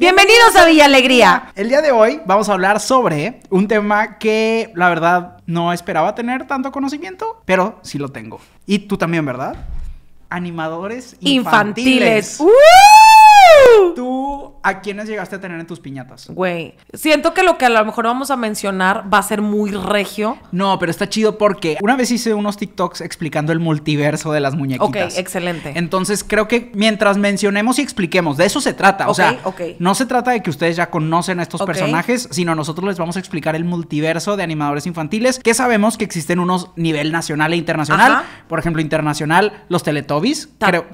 Bienvenidos a Villa Alegría. El día de hoy vamos a hablar sobre un tema que la verdad no esperaba tener tanto conocimiento, pero sí lo tengo. Y tú también, ¿verdad? Animadores infantiles. ¿Tú a quiénes llegaste a tener en tus piñatas? Güey, siento que lo que a lo mejor vamos a mencionar va a ser muy regio. No, pero está chido porque una vez hice unos TikToks explicando el multiverso de las muñequitas. Ok, excelente. Entonces creo que mientras mencionemos y expliquemos, de eso se trata. o sea, no se trata de que ustedes ya conocen a estos personajes, sino nosotros les vamos a explicar el multiverso de animadores infantiles, que sabemos que existen unos nivel nacional e internacional. Por ejemplo, internacional, los Teletubbies. creo,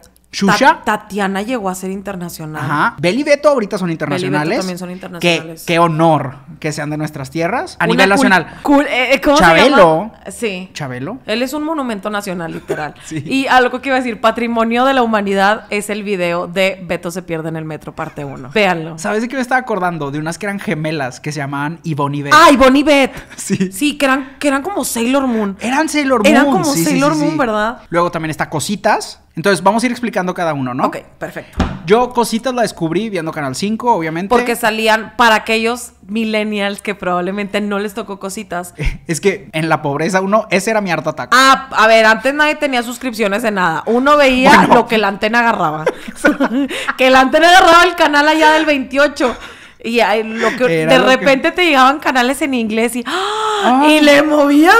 Tatiana llegó a ser internacional. Ajá. Bel y Beto ahorita son internacionales. también son internacionales. Qué, honor que sean de nuestras tierras. A nivel nacional. Eh, eh, Chabelo. Sí. Chabelo. Él es un monumento nacional, literal. Y algo que iba a decir, patrimonio de la humanidad es el video de Beto se pierde en el metro, parte 1. Véanlo. ¿Sabes de qué me estaba acordando? De unas que eran gemelas que se llamaban Yvonne y Beth. Ah, y Beth. sí. Sí, que eran, como Sailor Moon. Eran Sailor Moon. Eran como Sailor Moon, ¿verdad? Luego también está Cositas entonces, vamos a ir explicando cada uno, ¿no? Ok, perfecto. Yo cositas la descubrí viendo Canal 5, obviamente. Porque salían para aquellos millennials que probablemente no les tocó cositas. Es que en la pobreza uno, ese era mi harto ataque. Ah, a ver, antes nadie tenía suscripciones de nada. Uno veía lo que la antena agarraba. que la antena agarraba el canal allá del 28. Y lo que de repente te llegaban canales en inglés y, ¡Ah! y le movían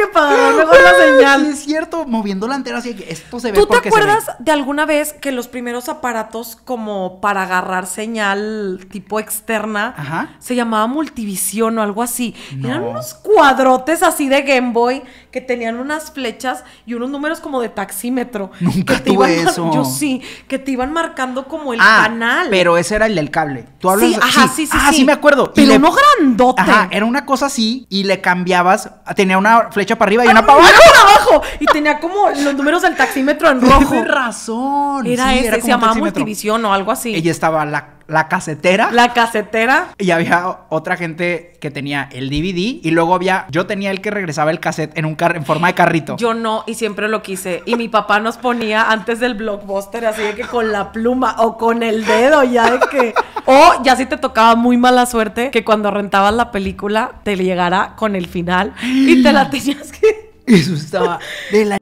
que para dar mejor la señal. es cierto, moviendo la entera así esto se ve. ¿Tú te acuerdas de alguna vez que los primeros aparatos como para agarrar señal tipo externa se llamaba multivisión o algo así? Eran unos cuadrotes así de Game Boy que tenían unas flechas y unos números como de taxímetro. Nunca que te tuve eso. Yo sí, que te iban marcando como el ah, canal. Pero ese era el del cable. Tú hablas. Sí, ajá, sí, sí. sí, ah, sí. me acuerdo. Pero no grandote. Ajá, era una cosa así y le cambiabas. Tenía una flecha para arriba y una ah, para abajo. Y tenía como los números del taxímetro en rojo. Tienes razón. Era ese, se llamaba Multivisión o algo así. Ella estaba la la casetera. La casetera. Y había otra gente que tenía el DVD y luego había, yo tenía el que regresaba el cassette en un en forma de carrito. Yo no y siempre lo quise. Y mi papá nos ponía antes del blockbuster así de que con la pluma o con el dedo ya de que... O ya si te tocaba muy mala suerte que cuando rentabas la película te llegara con el final y te la tenías que... Eso estaba de la...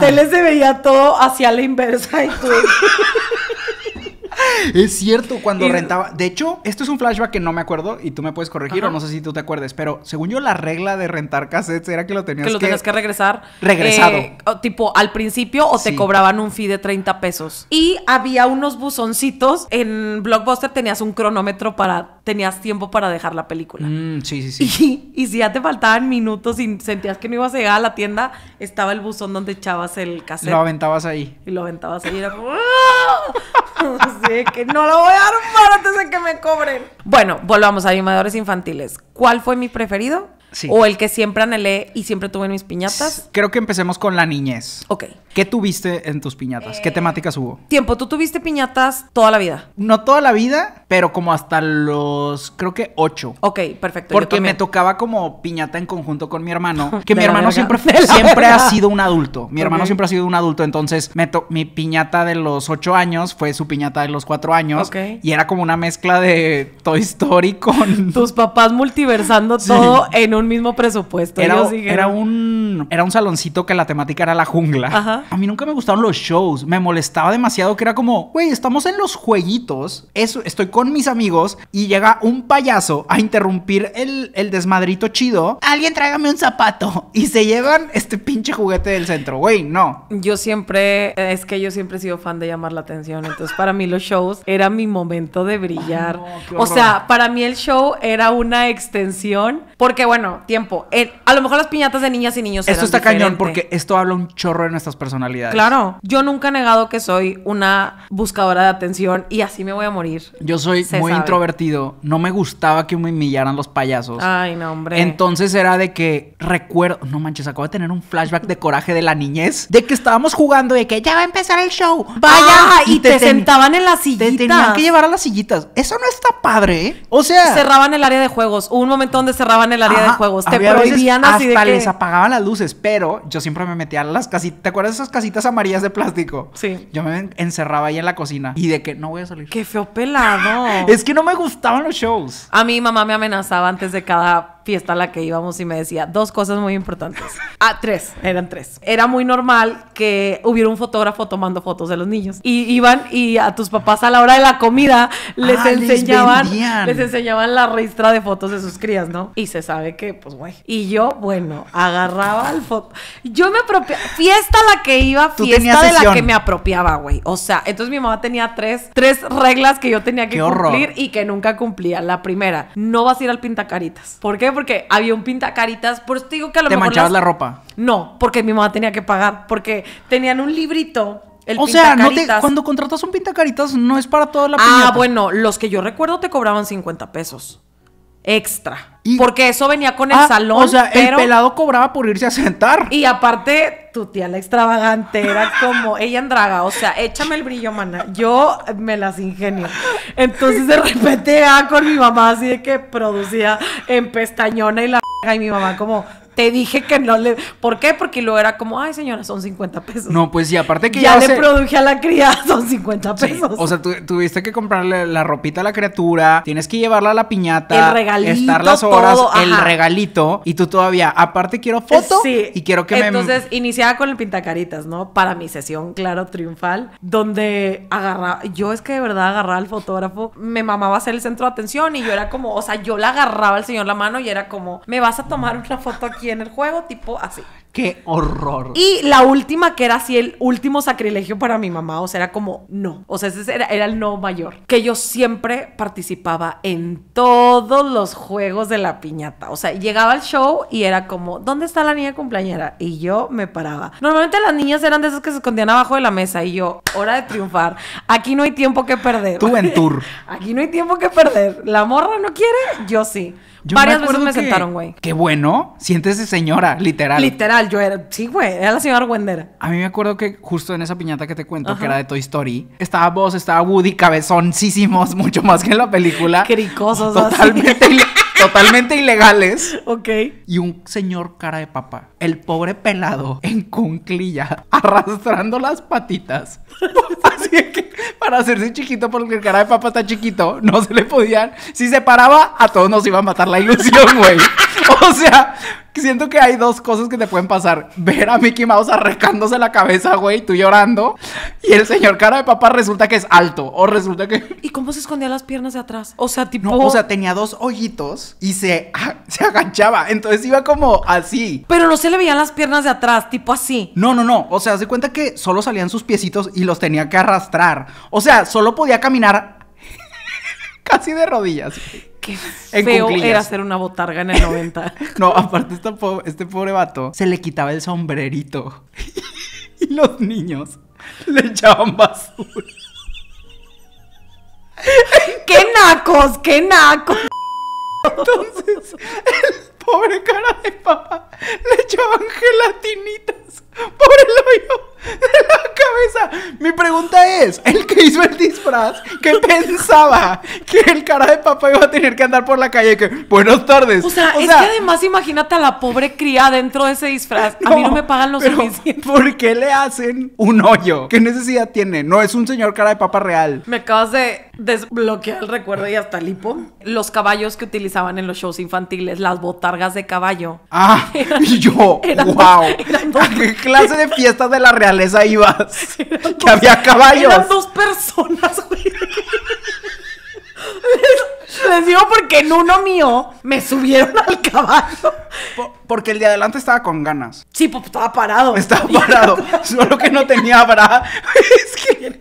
Tele se veía todo hacia la inversa y tú... es cierto, cuando rentaba. De hecho, esto es un flashback que no me acuerdo y tú me puedes corregir o no sé si tú te acuerdes, pero según yo, la regla de rentar cassettes era que lo tenías que. lo tenías que, regresar. Regresado. Eh, tipo, al principio o te cobraban un fee de 30 pesos. Y había unos buzoncitos. En Blockbuster tenías un cronómetro para. Tenías tiempo para dejar la película. Mm, sí, sí, sí. Y, si ya te faltaban minutos y sentías que no ibas a llegar a la tienda, estaba el buzón donde echabas el cassette. Lo aventabas ahí. Y lo aventabas ahí. era como. que no lo voy a armar antes de que me cobren. Bueno, volvamos a animadores infantiles. ¿Cuál fue mi preferido? O el que siempre anhelé y siempre tuve en mis piñatas. Creo que empecemos con la niñez. Ok. ¿Qué tuviste en tus piñatas? ¿Qué eh, temáticas hubo? Tiempo, tú tuviste piñatas toda la vida. No toda la vida, pero como hasta los, creo que ocho. Ok, perfecto. Porque me tocaba como piñata en conjunto con mi hermano, que mi hermano siempre, siempre ha sido un adulto. Mi hermano siempre ha sido un adulto, entonces me mi piñata de los ocho años fue su piñata de los cuatro años. Ok. Y era como una mezcla de Toy Story con... Tus papás multiversando todo en un mismo presupuesto. Era, era, un, era un saloncito que la temática era la jungla. A mí nunca me gustaron los shows. Me molestaba demasiado que era como, güey, estamos en los jueguitos. Eso, estoy con mis amigos y llega un payaso a interrumpir el, el desmadrito chido. Alguien tráigame un zapato. Y se llevan este pinche juguete del centro. Güey, no. Yo siempre, es que yo siempre he sido fan de llamar la atención. Entonces, para mí los shows era mi momento de brillar. o sea, para mí el show era una extensión. Porque, bueno, tiempo. Eh, a lo mejor las piñatas de niñas y niños. Esto está cañón porque esto habla un chorro de nuestras personalidades. Claro. Yo nunca he negado que soy una buscadora de atención y así me voy a morir. Yo soy muy introvertido. No me gustaba que me humillaran los payasos. Ay, no, hombre. Entonces era de que recuerdo. No manches, acabo de tener un flashback de coraje de la niñez. De que estábamos jugando de que ya va a empezar el show. Vaya. Ah, y, te, sentaban en la sillita. Te tenían que llevar a las sillitas. Eso no está padre. ¿eh? O sea. Cerraban el área de juegos. Hubo un momento donde cerraban el área de de Juegos, Te prohibían así hasta les apagaban las luces, pero yo siempre me metía a las casitas. ¿Te acuerdas de esas casitas amarillas de plástico? Sí. Yo me encerraba ahí en la cocina y de que no voy a salir. Qué feo pelado. es que no me gustaban los shows. A mi mamá me amenazaba antes de cada fiesta a la que íbamos y me decía dos cosas muy importantes. Ah, tres, eran tres. Era muy normal que hubiera un fotógrafo tomando fotos de los niños. Y iban y a tus papás a la hora de la comida les ah, enseñaban les, enseñaban la registra de fotos de sus crías, ¿no? Y se sabe que, pues, güey. Y yo, bueno, agarraba el foto. Yo me apropiaba. Fiesta a la que iba, fiesta de la que me apropiaba, güey. O sea, entonces mi mamá tenía tres, tres reglas que yo tenía que cumplir y que nunca cumplía. La primera, no vas a ir al pintacaritas. ¿Por qué? Porque había un pintacaritas. Por eso te digo que a lo ¿Te manchabas la ropa? No, porque mi mamá tenía que pagar. Porque tenían un librito. El o sea, no cuando contratas un pintacaritas no es para toda la Ah, bueno, los que yo recuerdo te cobraban 50 pesos extra. porque eso venía con el ah, salón. el pelado cobraba por irse a sentar. Y aparte, tu tía la extravagante era como ella andraga. O sea, échame el brillo, mana. Yo me las ingenio. Entonces de repente con mi mamá así de que producía en pestañona y la y mi mamá como, te dije que no le. ¿Por qué? Porque luego era como, ay, señora, son 50 pesos. No, pues sí, aparte que ya. le produje a la cría, son 50 pesos. o sea, tú, tuviste que comprarle la ropita a la criatura, tienes que llevarla a la piñata, el estar las horas, el regalito, y tú todavía, aparte quiero foto y quiero que Entonces, me. Entonces, iniciaba con el pintacaritas, ¿no? Para mi sesión, claro, triunfal, donde agarraba. Yo es que de verdad agarraba al fotógrafo, me mamaba ser el centro de atención y yo era como, o sea, yo le agarraba al señor la mano y era como, me vas a tomar una foto aquí y en el juego, tipo así. Qué horror. Y la última, que era así el último sacrilegio para mi mamá, o sea, era como no. O sea, ese era, el no mayor. Que yo siempre participaba en todos los juegos de la piñata. O sea, llegaba al show y era como, ¿dónde está la niña cumpleañera? Y yo me paraba. Normalmente las niñas eran de esas que se escondían abajo de la mesa y yo, hora de triunfar. Aquí no hay tiempo que perder. Tú en Aquí no hay tiempo que perder. La morra no quiere, yo sí. Varias veces me sentaron, güey. Qué bueno, siéntese señora, literal. Literal yo era, sí, güey, era la señora Wendera. A mí me acuerdo que justo en esa piñata que te cuento, que era de Toy Story, estaba vos, estaba Woody, cabezoncísimos, mucho más que en la película. Cricosos, Totalmente totalmente ilegales. Ok. Y un señor cara de papa, el pobre pelado, en cunclilla, arrastrando las patitas. así que para hacerse chiquito porque el cara de papa está chiquito, no se le podían. Si se paraba, a todos nos iba a matar la ilusión, güey. O sea, siento que hay dos cosas que te pueden pasar. Ver a Mickey Mouse arrecándose la cabeza, güey, tú llorando. Y el señor cara de papá resulta que es alto. O resulta que... ¿Y cómo se escondía las piernas de atrás? O sea, tipo... No, o sea, tenía dos ojitos y se, ah, se agachaba. Entonces iba como así. Pero no se le veían las piernas de atrás, tipo así. No, no, no. O sea, de cuenta que solo salían sus piecitos y los tenía que arrastrar. O sea, solo podía caminar casi de rodillas. Qué feo era hacer una botarga en el 90. no, aparte este, este pobre, vato se le quitaba el sombrerito. y los niños le echaban basura. ¡Qué nacos! ¡Qué nacos! Entonces, el pobre cara de papá le echaban gelatinitas por el hoyo. la cabeza. Mi pregunta es, el que hizo el disfraz, ¿qué pensaba? Que el cara de papá iba a tener que andar por la calle que, ¡Buenos tardes. O sea, es que además imagínate a la pobre cría dentro de ese disfraz. a mí no me pagan los suficiente. ¿Por qué le hacen un hoyo? ¿Qué necesidad tiene? No es un señor cara de papa real. Me acabas de desbloquea el recuerdo y hasta lipo. Los caballos que utilizaban en los shows infantiles, las botargas de caballo. Ah, yo, wow. qué clase de fiestas de la realeza ibas? que había caballos. Eran dos personas, güey. Les, digo porque en uno mío me subieron al caballo. porque el de adelante estaba con ganas. Sí, pues estaba parado. Estaba parado. Solo que no tenía bra. es que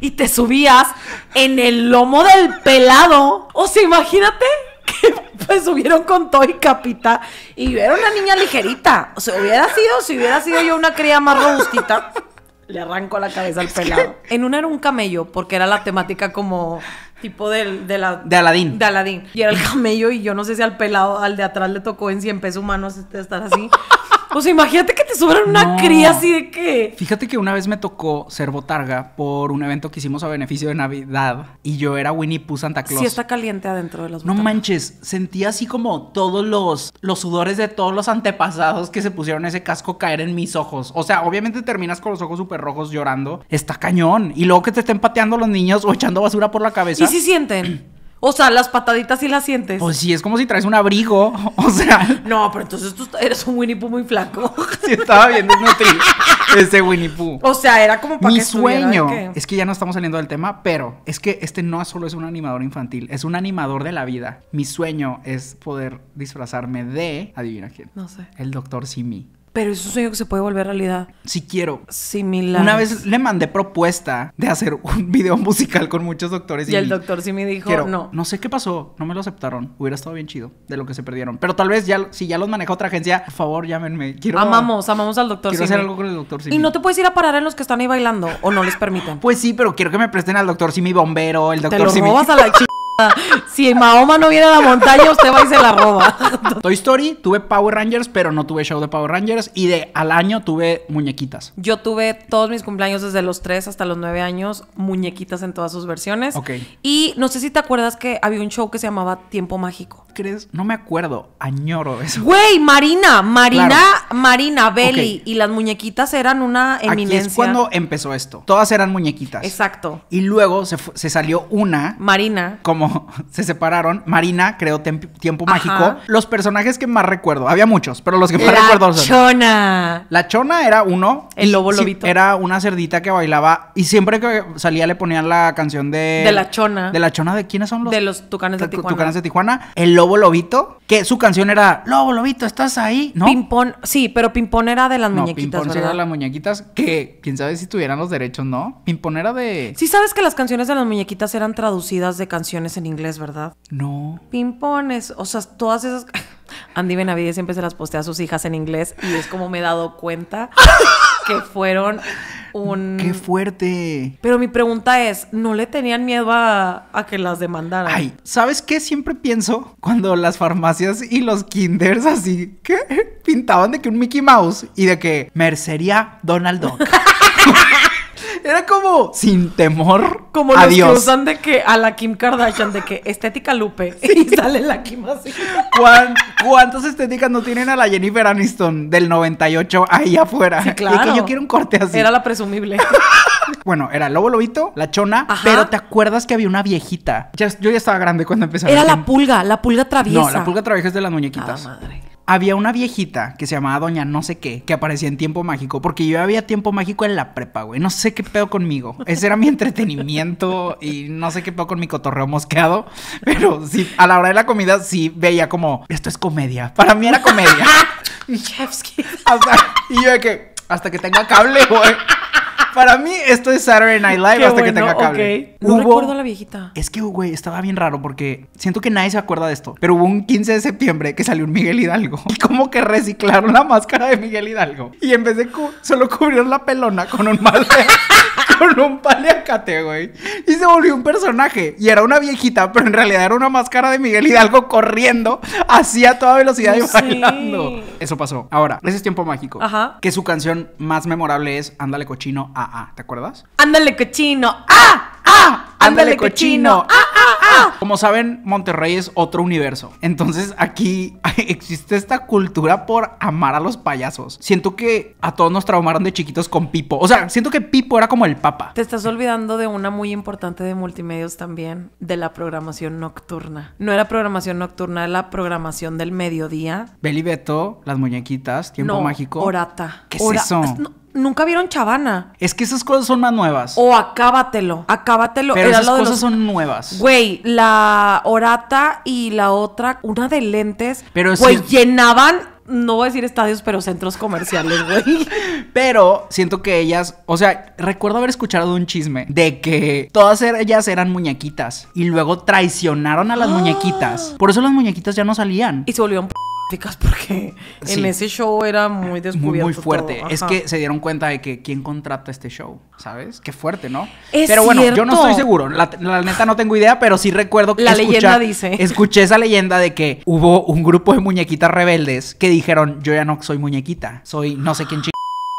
y te subías en el lomo del pelado. O sea, imagínate que pues subieron con Toy capita y yo era una niña ligerita. O sea, hubiera sido, si hubiera sido yo una cría más robustita, le arranco la cabeza al pelado. En una era un camello, porque era la temática como tipo de la... De Aladín. De Aladín. Y era el camello y yo no sé si al pelado, al de atrás le tocó en 100 pesos humanos este, estar así. O sea, imagínate que te sobran una cría así de que. Fíjate que una vez me tocó ser botarga por un evento que hicimos a beneficio de Navidad y yo era Winnie Pooh Santa Claus. Sí, está caliente adentro de los botargas. No manches, sentía así como todos los, los sudores de todos los antepasados que se pusieron ese casco caer en mis ojos. O sea, obviamente terminas con los ojos súper rojos llorando. Está cañón. Y luego que te estén pateando los niños o echando basura por la cabeza. ¿Y si sienten? O sea, las pataditas sí las sientes. Pues sí, es como si traes un abrigo. O sea. No, pero entonces tú eres un Winnie Pooh muy flaco. Sí, estaba viendo un ese Winnie Pooh. O sea, era como para Mi sueño. Es que ya no estamos saliendo del tema, pero es que este no solo es un animador infantil, es un animador de la vida. Mi sueño es poder disfrazarme de. Adivina quién. No sé. El doctor Simi. Pero es un sueño que se puede volver realidad. Si quiero. Similar. Una vez le mandé propuesta de hacer un video musical con muchos doctores. Y, el doctor Simi me dijo, no. No sé qué pasó, no me lo aceptaron. Hubiera estado bien chido de lo que se perdieron. Pero tal vez ya, si ya los maneja otra agencia, por favor, llámenme. Quiero, amamos, amamos al doctor Quiero hacer algo con el doctor Simi. Y no te puedes ir a parar en los que están ahí bailando o no les permiten. pues sí, pero quiero que me presten al doctor Simi bombero, el doctor Simi. Te lo a la chica si Mahoma no viene a la montaña, usted va y se la roba. Toy Story, tuve Power Rangers, pero no tuve show de Power Rangers. Y de al año tuve muñequitas. Yo tuve todos mis cumpleaños desde los 3 hasta los 9 años, muñequitas en todas sus versiones. Ok. Y no sé si te acuerdas que había un show que se llamaba Tiempo Mágico. ¿Crees? No me acuerdo. Añoro eso. Güey, Marina, Marina, Marina, Belly. Y las muñequitas eran una eminencia. Aquí es cuando empezó esto. Todas eran muñequitas. Exacto. Y luego se, se salió una. Marina. Como se separaron, Marina Creo Tiempo Mágico. Los personajes que más recuerdo, había muchos, pero los que más recuerdo son. Chona. La Chona era uno. El lobo lobito. era una cerdita que bailaba y siempre que salía le ponían la canción de. De la Chona. De la Chona, ¿de quiénes son los? De los Tucanes de Tijuana. de Tijuana. El lobo lobito, que su canción era Lobo lobito, ¿estás ahí? ¿No? Pimpón, sí, pero Pimpón era de las no, muñequitas. Pimpón era de las muñequitas, que quién sabe si tuvieran los derechos, ¿no? Pimpón era de. Sí, sabes que las canciones de las muñequitas eran traducidas de canciones en en inglés, ¿verdad? No. Pimpones, o sea, todas esas... Andy Benavides siempre se las postea a sus hijas en inglés y es como me he dado cuenta que fueron un... ¡Qué fuerte! Pero mi pregunta es, ¿no le tenían miedo a, que las demandaran? Ay, ¿sabes qué? Siempre pienso cuando las farmacias y los kinders así, que pintaban de que un Mickey Mouse y de que mercería Donald Duck. Era como sin temor. Como los usan de que a la Kim Kardashian, de que estética Lupe. Y sale la Kim así. ¿Cuántas estéticas no tienen a la Jennifer Aniston del 98 ahí afuera? claro. Y que yo quiero un corte así. Era la presumible. Bueno, era el Lobo Lobito, la chona, pero te acuerdas que había una viejita. Ya, yo ya estaba grande cuando empezó. Era la pulga, la pulga traviesa. No, la pulga traviesa es de las muñequitas. Ah, madre había una viejita que se llamaba Doña No sé qué, que aparecía en Tiempo Mágico, porque yo había Tiempo Mágico en la prepa, güey. No sé qué pedo conmigo. Ese era mi entretenimiento y no sé qué pedo con mi cotorreo mosqueado. Pero sí, a la hora de la comida sí veía como, esto es comedia. Para mí era comedia. y yo de que, hasta que tenga cable, güey. Para mí, esto es Saturday Night Live hasta que tenga cable. No recuerdo a la viejita. Es que, güey, estaba bien raro porque siento que nadie se acuerda de esto. Pero hubo un 15 de septiembre que salió un Miguel Hidalgo. Y como que reciclaron la máscara de Miguel Hidalgo. Y en vez de solo cubrieron la pelona con un mal. con un paliacate, güey. Y se volvió un personaje. Y era una viejita, pero en realidad era una máscara de Miguel Hidalgo corriendo así a toda velocidad y bailando. Eso pasó. Ahora, ese es tiempo mágico. Que su canción más memorable es Ándale cochino, Ah, ah, ¿Te acuerdas? Ándale cochino, ah, ah. Ándale cochino, ah ah, ah, ah, ah. Como saben, Monterrey es otro universo. Entonces aquí existe esta cultura por amar a los payasos. Siento que a todos nos traumaron de chiquitos con Pipo. O sea, siento que Pipo era como el papa. Te estás olvidando de una muy importante de multimedios también, de la programación nocturna. No era programación nocturna, era la programación del mediodía. Beli Beto, las muñequitas, tiempo mágico. ¿Qué son? Nunca vieron Chavana. Es que esas cosas son más nuevas. O Acábatelo. Acábatelo. Pero esas cosas son nuevas. Güey, la Orata y la otra, una de lentes. Pero Güey, llenaban no voy a decir estadios, pero centros comerciales, güey. Pero siento que ellas, o sea, recuerdo haber escuchado un chisme de que todas ellas eran muñequitas y luego traicionaron a las muñequitas. Por eso las muñequitas ya no salían. Y se volvieron p porque en ese show era muy descubierto. Muy, fuerte. Es que se dieron cuenta de que quién contrata este show, ¿sabes? Qué fuerte, ¿no? pero bueno, yo no estoy seguro. La, neta no tengo idea, pero sí recuerdo que. La leyenda dice. Escuché esa leyenda de que hubo un grupo de muñequitas rebeldes que dijeron: Yo ya no soy muñequita, soy no sé quién chico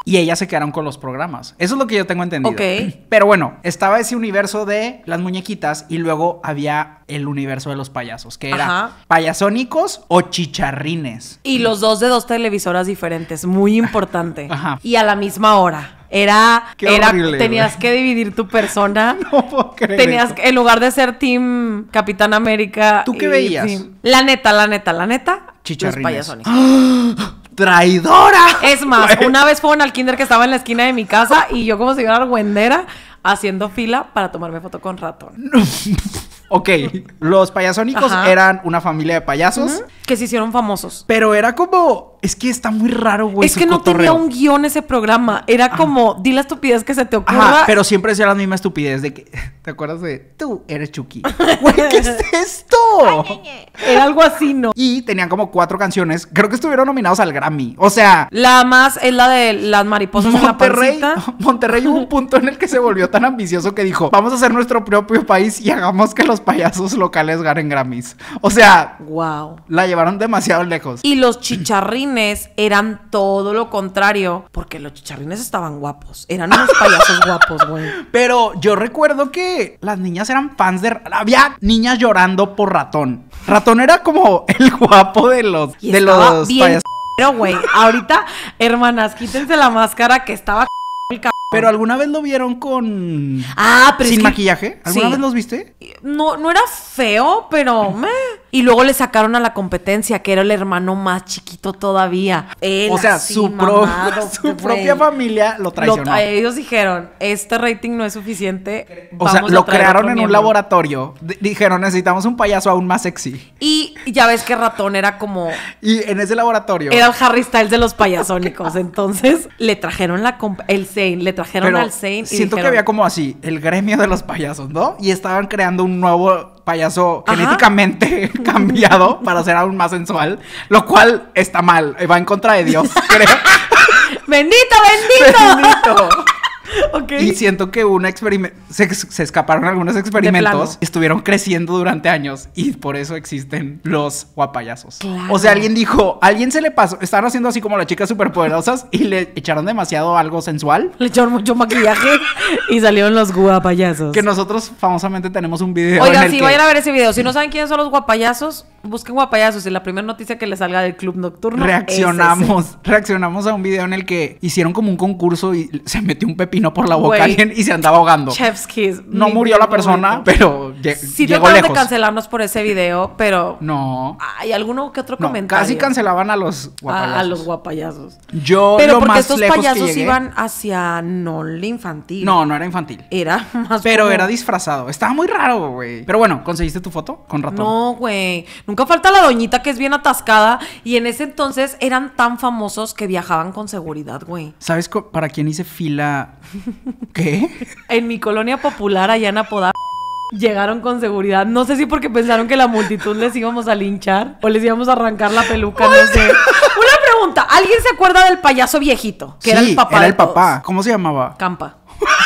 y ellas se quedaron con los programas. Eso es lo que yo tengo entendido. Pero bueno, estaba ese universo de las muñequitas y luego había el universo de los payasos, que era payasónicos o chicharrines. Y los dos de dos televisoras diferentes, muy importante. Y a la misma hora. Era, era tenías que dividir tu persona. No puedo creer Tenías en lugar de ser Team Capitán América. ¿Tú qué veías? la neta, la neta, la neta. Chicharrines. Los ¡Traidora! Es más, una vez fue al kinder que estaba en la esquina de mi casa y yo como la argüendera haciendo fila para tomarme foto con ratón. Ok, los payasónicos eran una familia de payasos. Que se hicieron famosos. Pero era como. Es que está muy raro, güey. Es que no tenía un guión ese programa. Era ah. como, di la estupidez que se te ocurra. pero siempre decía la misma estupidez de que ¿Te acuerdas de tú eres Chucky? ¿qué es esto? Era algo así, ¿no? Y tenían como cuatro canciones. Creo que estuvieron nominados al Grammy. O sea. La más es la de las mariposas Monterrey, Monterrey hubo un punto en el que se volvió tan ambicioso que dijo: Vamos a hacer nuestro propio país y hagamos que los payasos locales ganen Grammys. O sea. Wow. La llevaron demasiado lejos. Y los chicharrines eran todo lo contrario. Porque los chicharrines estaban guapos. Eran unos payasos guapos, güey. Pero yo recuerdo que las niñas eran fans de... Había niñas llorando por ratón. Ratón era como el guapo de los... de los... Bien... Pero, güey, ahorita, hermanas, quítense la máscara que estaba pero alguna vez lo vieron con. Ah, pero. Sin maquillaje. ¿Alguna vez los viste? No, no era feo, pero. Y luego le sacaron a la competencia, que era el hermano más chiquito todavía. o sea, su, propia familia lo traicionó. ellos dijeron: Este rating no es suficiente. o sea, lo crearon en un laboratorio. Dijeron: Necesitamos un payaso aún más sexy. Y y ya ves que ratón era como. Y en ese laboratorio. Era el Harry Styles de los payasónicos. Entonces le trajeron la el Zane, le trajeron al Zane. Y siento que había como así, el gremio de los payasos, ¿no? Y estaban creando un nuevo payaso genéticamente cambiado para ser aún más sensual, lo cual está mal, va en contra de Dios, creo. ¡Bendito, bendito! ¡Bendito! Y siento que una se, se, escaparon algunos experimentos estuvieron creciendo durante años y por eso existen los guapayazos. O sea, alguien dijo, alguien se le pasó, estaban haciendo así como las chicas superpoderosas y le echaron demasiado algo sensual. Le echaron mucho maquillaje y salieron los guapayazos. Que nosotros famosamente tenemos un video. Oiga, si sí, vayan a ver ese video. Si no saben quiénes son los guapayazos, busquen guapayazos. Y la primera noticia que les salga del club nocturno. Reaccionamos, reaccionamos a un video en el que hicieron como un concurso y se metió un pepino no por la boca alguien y se andaba ahogando. No murió la persona, pero lleg sí llegó lejos. de cancelarnos por ese video, pero... No. Hay alguno que otro comentario. Casi cancelaban a los guapayazos. A, los guapayazos. Yo pero lo estos payasos iban hacia no infantil. No, no era infantil. Era más Pero era disfrazado. Estaba muy raro, güey. Pero bueno, ¿conseguiste tu foto con ratón? No, güey. Nunca falta la doñita que es bien atascada y en ese entonces eran tan famosos que viajaban con seguridad, güey. ¿Sabes para quién hice fila ¿Qué? En mi colonia popular allá en Apodaca llegaron con seguridad. No sé si porque pensaron que la multitud les íbamos a linchar o les íbamos a arrancar la peluca, no sé. Una pregunta, ¿alguien se acuerda del payaso viejito? Que era el papá. Era el papá. ¿Cómo se llamaba? Campa.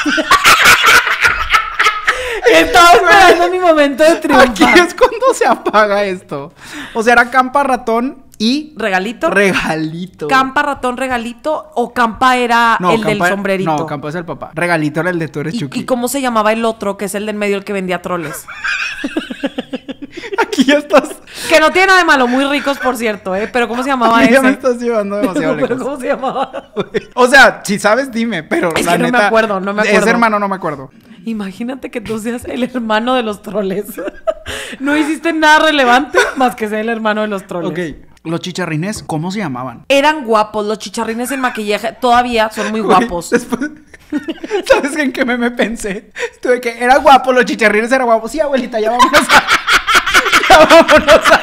Estaba esperando mi momento de triunfo. Aquí es cuando se apaga esto. O sea, era Campa Ratón y. Regalito. Regalito. Campa ratón regalito o Campa era el del sombrerito. No, Campa es el papá. Regalito era el de tú eres ¿Y, cómo se llamaba el otro, que es el del medio, el que vendía troles? Aquí ya estás. Que no tiene nada de malo, muy ricos, por cierto, ¿eh? Pero ¿cómo se llamaba ese? Ya me estás llevando demasiado lejos. ¿Cómo se llamaba? o sea, si sabes, dime, pero la neta, no me acuerdo, no me acuerdo. Ese hermano no me acuerdo. Imagínate que tú seas el hermano de los troles. no hiciste nada relevante más que ser el hermano de los troles. Ok. Los chicharrines, ¿cómo se llamaban? Eran guapos, los chicharrines en maquillaje todavía son muy guapos. ¿Sabes en qué me pensé? Tuve que era guapo, los chicharrines eran guapos. Sí, abuelita, ya vámonos a. ya vámonos a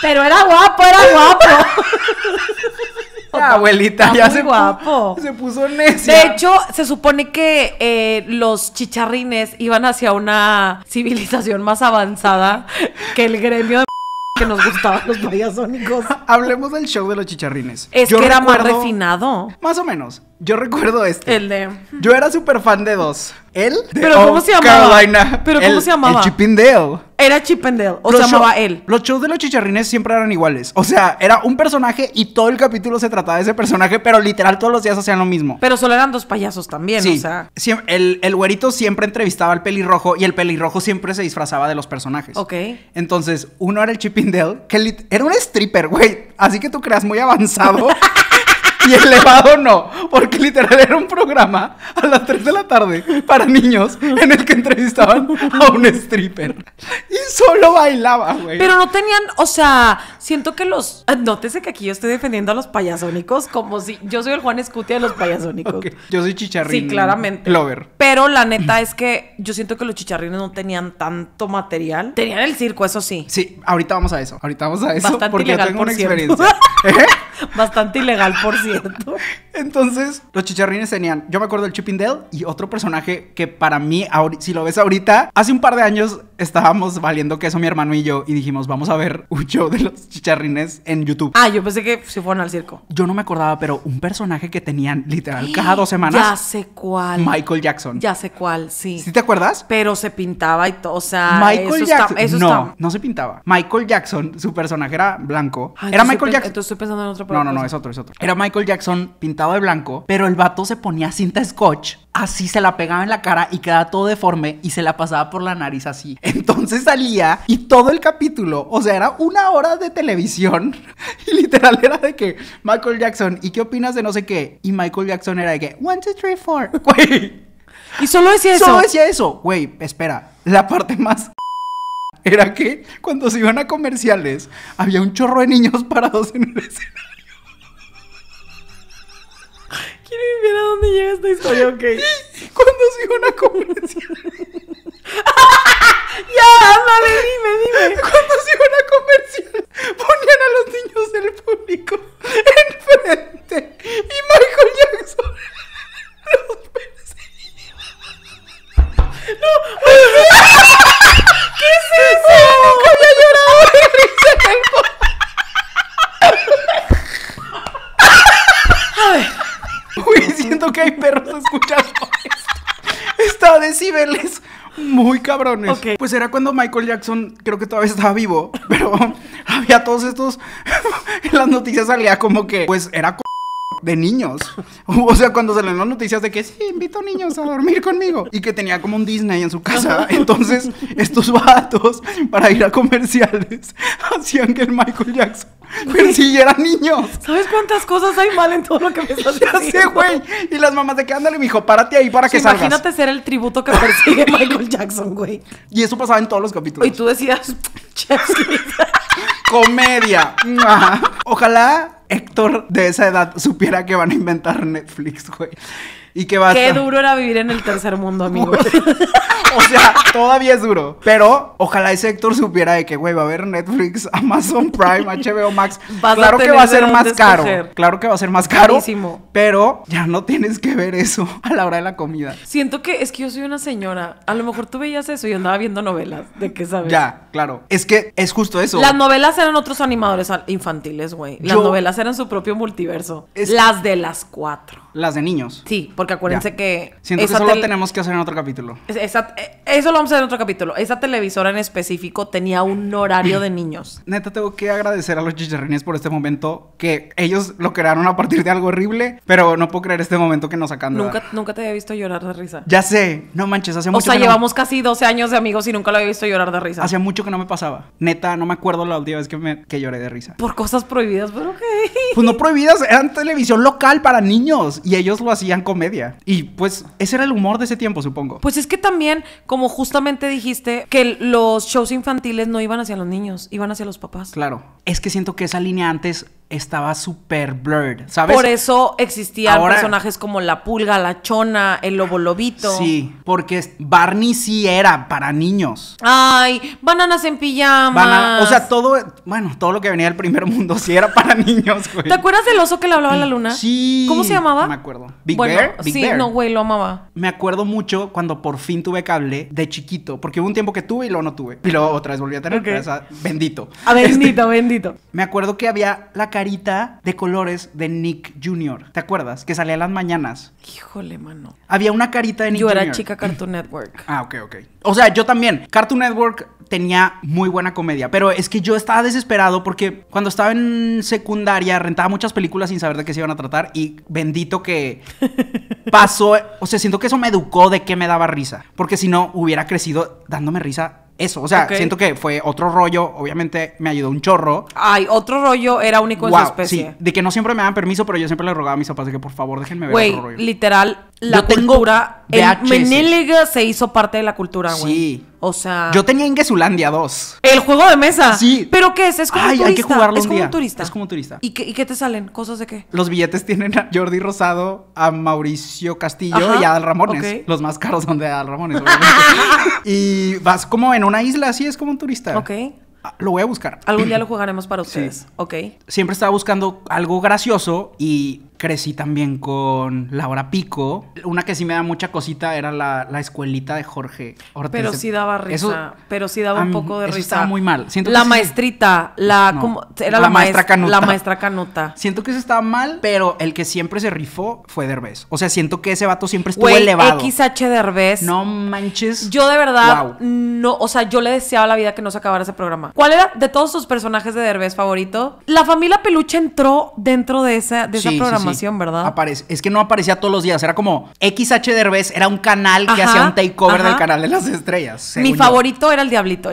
Pero era guapo, era guapo. abuelita, ya se, guapo. se puso necia. De hecho, se supone que eh, los chicharrines iban hacia una civilización más avanzada que el gremio de que nos gustaban los payasónicos. Hablemos del show de los chicharrines. Es que era más refinado. Más o menos. Yo recuerdo este. El de. Yo era súper fan de dos. Él. Pero cómo se llamaba. Carolina. Pero cómo se llamaba. El Chipindale. Era Chip o se llamaba él. Los shows de los chicharrines siempre eran iguales. O sea, era un personaje y todo el capítulo se trataba de ese personaje, pero literal todos los días hacían lo mismo. Pero solo eran dos payasos también, sí. o sea. el, el güerito siempre entrevistaba al pelirrojo y el pelirrojo siempre se disfrazaba de los personajes. Ok. Entonces, uno era el Chipendale que era un stripper, güey. Así que tú creas muy avanzado. Y elevado no, porque literal era un programa a las 3 de la tarde para niños en el que entrevistaban a un stripper. Y solo bailaba, güey. Pero no tenían, o sea, siento que los... Ah, nótese que aquí yo estoy defendiendo a los payasónicos como si yo soy el Juan Escutia de los payasónicos. Yo soy chicharrín. Sí, claramente. Lover. Pero la neta es que yo siento que los chicharrines no tenían tanto material. Tenían el circo, eso sí. Sí, ahorita vamos a eso. Ahorita vamos a eso. porque tengo una experiencia. ¿Eh? Bastante ilegal, por cierto. ど Entonces, los chicharrines tenían, yo me acuerdo del Chippendale y otro personaje que para mí, si lo ves ahorita, hace un par de años estábamos valiendo queso mi hermano y yo y dijimos, vamos a ver un show de los chicharrines en YouTube. Ah, yo pensé que se fueron al circo. Yo no me acordaba, pero un personaje que tenían literal cada dos semanas. Ya sé cuál. Michael Jackson. Ya sé cuál, sí. ¿Sí te acuerdas? Pero se pintaba y todo, o sea, Michael eso Jackson. no, no se pintaba. Michael Jackson, su personaje era blanco. Ah, era Michael Jackson. estoy pensando en otro. No, no, no, es otro, es otro. Era Michael Jackson pintado de blanco, pero el vato se ponía cinta scotch, así se la pegaba en la cara y quedaba todo deforme y se la pasaba por la nariz así. Entonces salía y todo el capítulo, o sea, era una hora de televisión y literal era de que Michael Jackson, ¿y qué opinas de no sé qué? Y Michael Jackson era de que, one, two, three, four, Y solo decía eso. Solo decía eso, güey, espera, la parte más era que cuando se iban a comerciales había un chorro de niños parados en el escenario. esta historia, ok. Cuando se una convención ya, dale, dime, dime. Cuando se una convención ponían a los niños el público. Pues era cuando Michael Jackson, creo que todavía estaba vivo, pero había todos estos. en las noticias salía como que, pues era de niños. O sea, cuando se las noticias de que sí, invito niños a dormir conmigo y que tenía como un Disney en su casa. Entonces, estos vatos para ir a comerciales hacían que el Michael Jackson persiguiera niños. ¿Sabes cuántas cosas hay mal en todo lo que me estás diciendo? güey. Y las mamás de que ándale, mijo, párate ahí para que salgas. Imagínate ser el tributo que persigue Michael Jackson, güey. Y eso pasaba en todos los capítulos. Y tú decías, Comedia. Ojalá Héctor de esa edad supiera que van a inventar Netflix, güey. Y que va Qué duro era vivir en el tercer mundo, amigo o sea, todavía es duro. Pero ojalá ese Héctor supiera de que, güey, va a haber Netflix, Amazon Prime, HBO Max. claro que va a ser más caro. Claro que va a ser más caro. Pero ya no tienes que ver eso a la hora de la comida. Siento que es que yo soy una señora. A lo mejor tú veías eso y andaba viendo novelas. ¿De qué sabes? Ya, claro. Es que es justo eso. Las novelas eran otros animadores infantiles, güey. Las novelas eran su propio multiverso. Las de las cuatro. Las de niños. Sí, porque acuérdense que. Siento que eso lo tenemos que hacer en otro capítulo. Esa, eso lo vamos a ver en otro capítulo. Esa televisora en específico tenía un horario de niños. Neta, tengo que agradecer a los chicharrines por este momento que ellos lo crearon a partir de algo horrible, pero no puedo creer este momento que nos sacan Nunca, nunca te había visto llorar de risa. Ya sé, no manches, hace mucho O sea, llevamos casi 12 años de amigos y nunca lo había visto llorar de risa. Hacía mucho que no me pasaba. Neta, no me acuerdo la última vez que, que lloré de risa. Por cosas prohibidas, pero ok. Pues no prohibidas, eran televisión local para niños y ellos lo hacían comedia. Y pues ese era el humor de ese tiempo, supongo. Pues es que también como justamente dijiste, que los shows infantiles no iban hacia los niños, iban hacia los papás. Claro. Es que siento que esa línea antes estaba súper blurred, ¿sabes? Por eso existían personajes como la pulga, la chona, el lobo lobito. Sí, porque Barney sí era para niños. Ay, bananas en pijama. o sea, todo, bueno, todo lo que venía del primer mundo sí era para niños, güey. ¿Te acuerdas del oso que le hablaba a la luna? Sí. ¿Cómo se llamaba? No Me acuerdo. Big Bear. sí, no, güey, lo amaba. Me acuerdo mucho cuando por fin tuve cable de chiquito, porque hubo un tiempo que tuve y luego no tuve. Y luego otra vez volví a tener. bendito. A ah, bendito, este, bendito. Me acuerdo que había la carita de colores de Nick Jr. ¿Te acuerdas? Que salía a las mañanas. Híjole, mano. Había una carita de Nick Jr. Yo era chica Cartoon Network. Ah, ok, ok. O sea, yo también. Cartoon Network tenía muy buena comedia, pero es que yo estaba desesperado porque cuando estaba en secundaria rentaba muchas películas sin saber de qué se iban a tratar y bendito que pasó, o sea, siento que eso me educó de qué me daba risa, porque si no hubiera crecido dándome risa eso, o sea, siento que fue otro rollo, obviamente me ayudó un chorro. Ay, otro rollo era único en su especie. Sí, de que no siempre me daban permiso, pero yo siempre le rogaba a mis papás de que por favor déjenme ver Wey, Literal, la Tengo se hizo parte de la cultura, güey. Sí. O sea. Yo tenía Inguesulandia 2. El juego de mesa. Sí. ¿Pero qué es? Es como turista. Hay que jugarlo es como turista. Es como un turista. ¿Y qué, te salen? ¿Cosas de qué? Los billetes tienen a Jordi Rosado, a Mauricio Castillo y a Adal Ramones. Los más caros son de Adal Ramones, Y vas como en una isla, así es como un turista. Ok. Ah, lo voy a buscar. Algún día lo jugaremos para ustedes. Ok. Siempre estaba buscando algo gracioso y crecí también con Laura pico. Una que sí me da mucha cosita era la, escuelita de Jorge Pero sí daba risa. pero sí daba un poco de risa. muy mal. la maestrita, la era la, maestra, canuta. La maestra canuta. Siento que eso estaba mal, pero el que siempre se rifó fue Derbez. O sea, siento que ese vato siempre estuvo elevado. XH Derbez. No manches. Yo de verdad no, o sea, yo le deseaba la vida que no se acabara ese programa. ¿Cuál era de todos sus personajes de Derbez favorito? La familia Peluche entró dentro de ese de programa Aparece. Es que no aparecía todos los días, era como XH Derbez era un canal que hacía un takeover del canal de las estrellas. Mi favorito era el Diablito.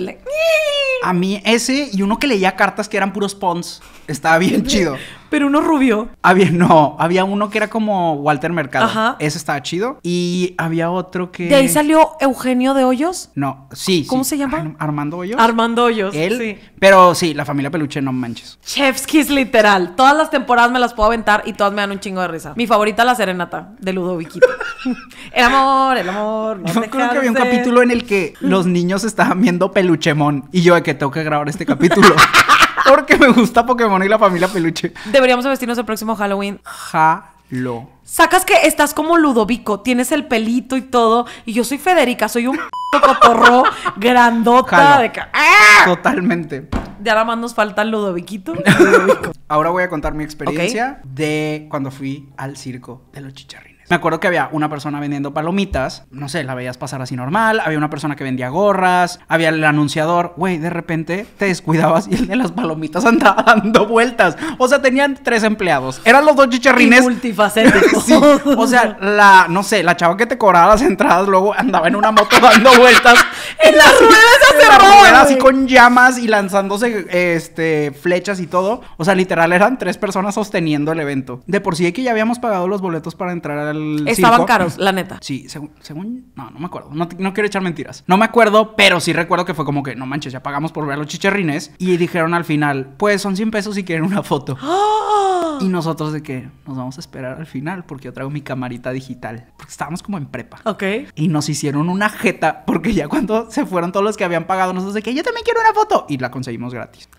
A mí ese y uno que leía cartas que eran puros pons. Estaba bien chido pero uno rubio. Había, no, había uno que era como Walter Mercado. Ajá. Ese estaba chido. Y había otro que. ¿De ahí salió Eugenio de Hoyos? No, sí. ¿Cómo se llama? Armando Hoyos. Armando Hoyos. Él. Sí. Pero sí, la familia Peluche, no manches. Chefskis, literal. Todas las temporadas me las puedo aventar y todas me dan un chingo de risa. Mi favorita, la Serenata, de ludovikito. el amor, el amor. yo creo que había un capítulo en el que los niños estaban viendo Peluchemón. Y yo, de que tengo que grabar este capítulo. porque me gusta Pokémon y la familia peluche. Deberíamos vestirnos el próximo Halloween. Jalo. Sacas que estás como Ludovico, tienes el pelito y todo, y yo soy Federica, soy un cotorro grandota de ¡Ah! Totalmente. Ya nada más nos falta el Ludoviquito. Ahora voy a contar mi experiencia de cuando fui al circo de los chicharritos. Me acuerdo que había una persona vendiendo palomitas, no sé, la veías pasar así normal, había una persona que vendía gorras, había el anunciador, güey, de repente te descuidabas y el las palomitas andaba dando vueltas. O sea, tenían tres empleados, eran los dos chicharrines. Y multifacéticos. sí, o sea, la, no sé, la chava que te cobraba las entradas luego andaba en una moto dando vueltas. en las ruedas así con llamas y lanzándose este, flechas y todo. O sea, literal eran tres personas sosteniendo el evento. De por sí que ya habíamos pagado los boletos para entrar al Estaban caros, la neta. Sí, según, según. No, no me acuerdo. No, quiero echar mentiras. No me acuerdo, pero sí recuerdo que fue como que, no manches, ya pagamos por ver los chicharrines. Y dijeron al final, pues son 100 pesos si quieren una foto. ¡Ah! Y nosotros de que nos vamos a esperar al final porque yo traigo mi camarita digital. Porque estábamos como en prepa. Ok. Y nos hicieron una jeta porque ya cuando se fueron todos los que habían pagado, nosotros de que yo también quiero una foto. Y la conseguimos gratis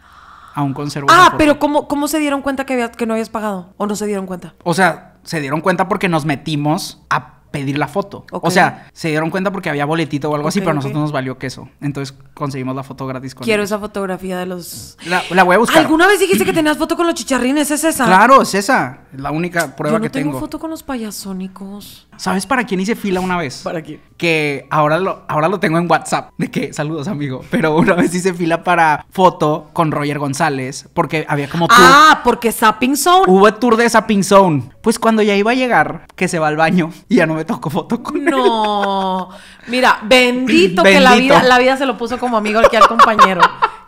aún conservo. Ah, pero ¿cómo, ¿cómo se dieron cuenta que, había, que no habías pagado? ¿O no se dieron cuenta? O sea, se dieron cuenta porque nos metimos a pedir la foto. O sea, se dieron cuenta porque había boletito o algo así, pero a nosotros nos valió queso. Entonces conseguimos la foto gratis con Quiero esa fotografía de los. La, voy a buscar. ¿Alguna vez dijiste que tenías foto con los chicharrines? ¿Es esa? Claro, es esa. Es la única prueba Yo no que tengo. tengo foto con los payasónicos. ¿Sabes para quién hice fila una vez? ¿Para quién? Que ahora lo, ahora lo tengo en WhatsApp. De que, saludos, amigo. Pero una vez hice fila para foto con Roger González. Porque había como Ah, porque Zapping Zone. Hubo tour de Zapping Zone. Pues cuando ya iba a llegar, que se va al baño y ya no me toco foto con No. Mira, bendito, que la vida, la vida se lo puso como amigo que al compañero.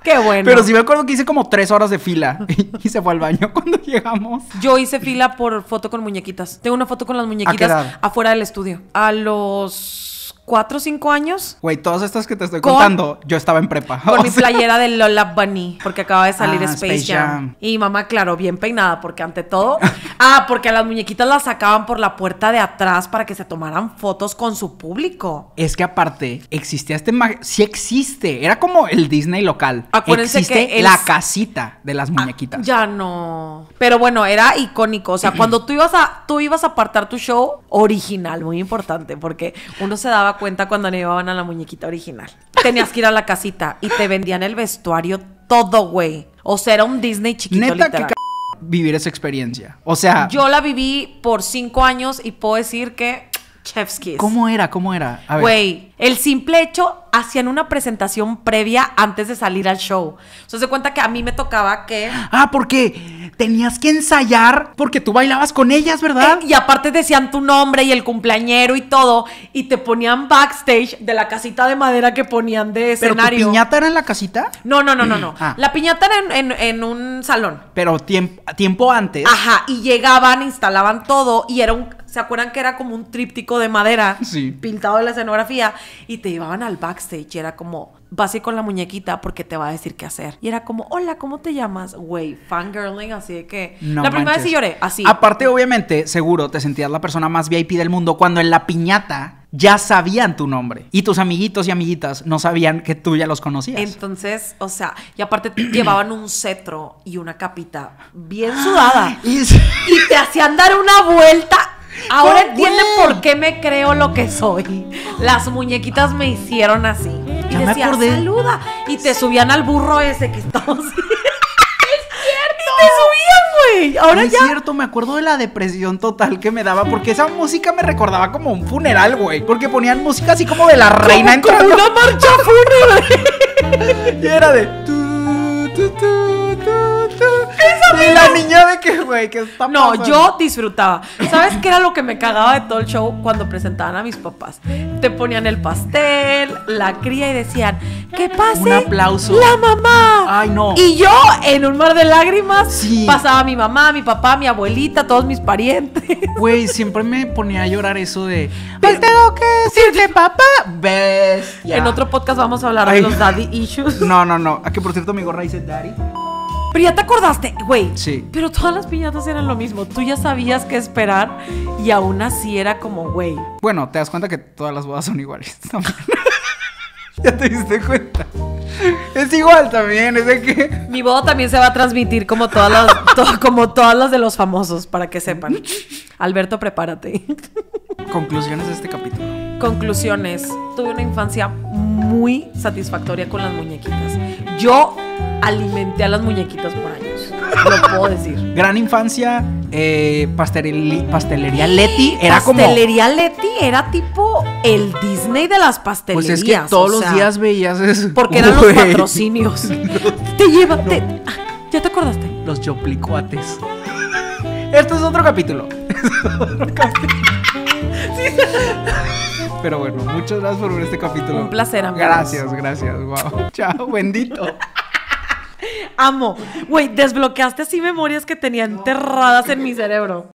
Qué bueno. Pero sí me acuerdo que hice como tres horas de fila y se fue al baño cuando llegamos. Yo hice fila por foto con muñequitas. Tengo una foto con las muñequitas afuera del estudio. A los Cuatro o cinco años. Güey, todas estas que te estoy contando, yo estaba en prepa. Con mi playera de Lola Bunny, porque acaba de salir ah, Space, Jam. Y mamá, claro, bien peinada, porque ante todo. ah, porque a las muñequitas las sacaban por la puerta de atrás para que se tomaran fotos con su público. Es que aparte, existía este. Sí existe. Era como el Disney local. Acuérdense existe que. La casita de las ah, muñequitas. ya no. Pero bueno, era icónico. O sea, cuando tú ibas a, tú ibas a apartar tu show original, muy importante, porque uno se daba cuenta cuando me llevaban a la muñequita original. Tenías que ir a la casita y te vendían el vestuario todo, güey. O sea, era un Disney chiquito. Neta, qué c vivir esa experiencia. O sea. Yo la viví por cinco años y puedo decir que. Chef's ¿Cómo era? ¿Cómo era? Güey, el simple hecho, hacían una presentación previa antes de salir al show. Entonces, se cuenta que a mí me tocaba que. Ah, porque tenías que ensayar porque tú bailabas con ellas, ¿verdad? Eh, y aparte decían tu nombre y el cumpleañero y todo, y te ponían backstage de la casita de madera que ponían de escenario. ¿Pero piñata era en la casita? No, no, no, no, no. Ah. La piñata era en, un salón. Pero tiempo antes. Ajá, y llegaban, instalaban todo y era un ¿Se acuerdan que era como un tríptico de madera sí. pintado en la escenografía? Y te llevaban al backstage y era como, vas con la muñequita porque te va a decir qué hacer. Y era como, hola, ¿cómo te llamas? Güey, fangirling, así de que... la primera vez sí lloré, así. Aparte, obviamente, seguro, te sentías la persona más VIP del mundo cuando en la piñata ya sabían tu nombre y tus amiguitos y amiguitas no sabían que tú ya los conocías. Entonces, o sea, y aparte llevaban un cetro y una capita bien sudada y te hacían dar una vuelta Ahora entienden por qué me creo lo que soy. Las muñequitas me hicieron así. Y ya saluda. Y te subían al burro ese que estamos. te subían, güey. Ahora ya. Es cierto, me acuerdo de la depresión total que me daba porque esa música me recordaba como un funeral, güey. Porque ponían música así como de la reina en Como una marcha fúnebre. y era de. Tu, y la niña de que, güey, que está No, yo disfrutaba. ¿Sabes qué era lo que me cagaba de todo el show cuando presentaban a mis papás? Te ponían el pastel, la cría y decían, ¿qué pase? Un aplauso. La mamá. Ay, no. Y yo, en un mar de lágrimas, pasaba a mi mamá, mi papá, mi abuelita, todos mis parientes. Güey, siempre me ponía a llorar eso de, pues tengo que decirle, papá. Ves. En otro podcast vamos a hablar de los daddy issues. No, no, no. Aquí, por cierto, mi gorra dice daddy pero ya te acordaste, güey. Sí. Pero todas las piñatas eran lo mismo. Tú ya sabías qué esperar y aún así era como, güey. Bueno, te das cuenta que todas las bodas son iguales ya te diste cuenta. Es igual también, es de que. Mi boda también se va a transmitir como todas las, como todas las de los famosos, para que sepan. Alberto, prepárate. Conclusiones de este capítulo. Conclusiones. Tuve una infancia muy satisfactoria con las muñequitas. Yo alimenté a las muñequitas por años. Lo puedo decir. Gran infancia, eh, pastelería Leti era como. Pastelería Leti era tipo el Disney de las pastelerías. Pues es que todos los días veías eso. Porque eran los patrocinios. te lleva. ya te acordaste. Los yoplicuates Esto es otro capítulo. Pero bueno, muchas gracias por ver este capítulo. Un placer, amigos. Gracias, gracias. Wow. Chao, bendito. Amo. Güey, desbloqueaste así memorias que tenía enterradas en mi cerebro.